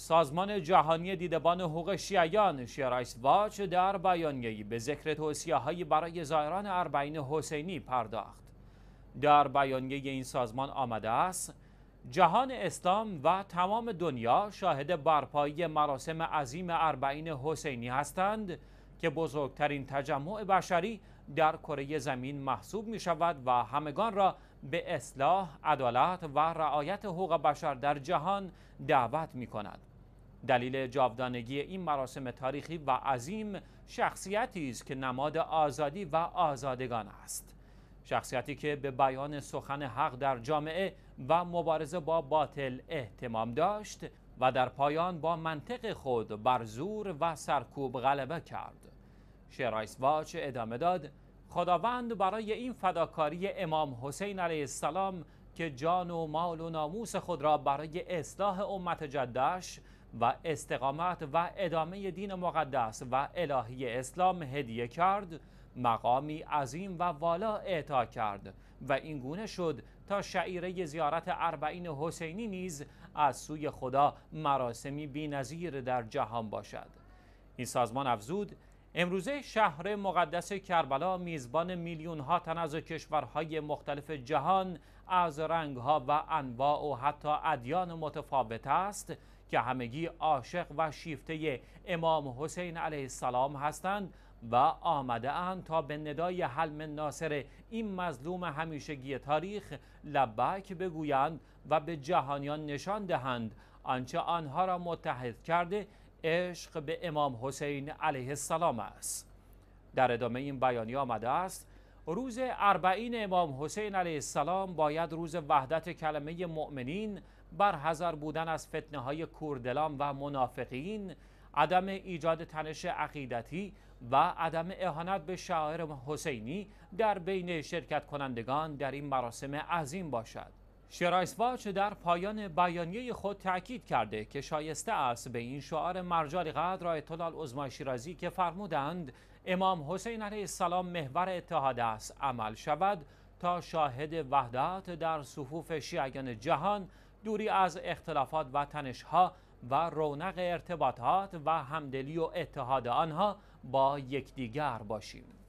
سازمان جهانی دیدبان حقوق شیعیان شیرایس واچ در بیانیه‌ای به ذکر توصیه‌های برای زائران اربعین حسینی پرداخت. در بیانیه این سازمان آمده است جهان اسلام و تمام دنیا شاهد برپایی مراسم عظیم اربعین حسینی هستند که بزرگترین تجمع بشری در کره زمین محسوب می شود و همگان را به اصلاح، عدالت و رعایت حقوق بشر در جهان دعوت می کند. دلیل جاودانگی این مراسم تاریخی و عظیم شخصیتی است که نماد آزادی و آزادگان است شخصیتی که به بیان سخن حق در جامعه و مبارزه با باطل احتمام داشت و در پایان با منطق خود بر زور و سرکوب غلبه کرد شرایس واچ ادامه داد خداوند برای این فداکاری امام حسین علیه السلام که جان و مال و ناموس خود را برای اصلاح امت جدش و استقامت و ادامه دین مقدس و الهی اسلام هدیه کرد مقامی عظیم و والا اعطا کرد و این گونه شد تا شعیره زیارت اربعین حسینی نیز از سوی خدا مراسمی بی‌نظیر در جهان باشد این سازمان افزود امروزه شهر مقدس کربلا میزبان میلیون ها تن از کشورهای مختلف جهان از رنگ ها و انواع و حتی ادیان متفاوت است که همگی عاشق و شیفته امام حسین علیه السلام هستند و آمده تا به ندای حلم ناصر این مظلوم همیشگی تاریخ لبک بگویند و به جهانیان نشان دهند آنچه آنها را متحد کرده عشق به امام حسین علیه السلام است در ادامه این بیانیه آمده است روز اربعین امام حسین علیه السلام باید روز وحدت کلمه مؤمنین بر هزار بودن از فتنه های کوردلان و منافقین عدم ایجاد تنش عقیدتی و عدم اهانت به شاعر حسینی در بین شرکت کنندگان در این مراسم عظیم باشد شرایسواچ در پایان بیانیه خود تاکید کرده که شایسته است به این شعار مرجال قدر آیت الله شیرازی که فرمودند امام حسین علیه السلام محور اتحاد است عمل شود تا شاهد وحدت در صفوف شیعیان جهان دوری از اختلافات و تنشها و رونق ارتباطات و همدلی و اتحاد آنها با یکدیگر باشیم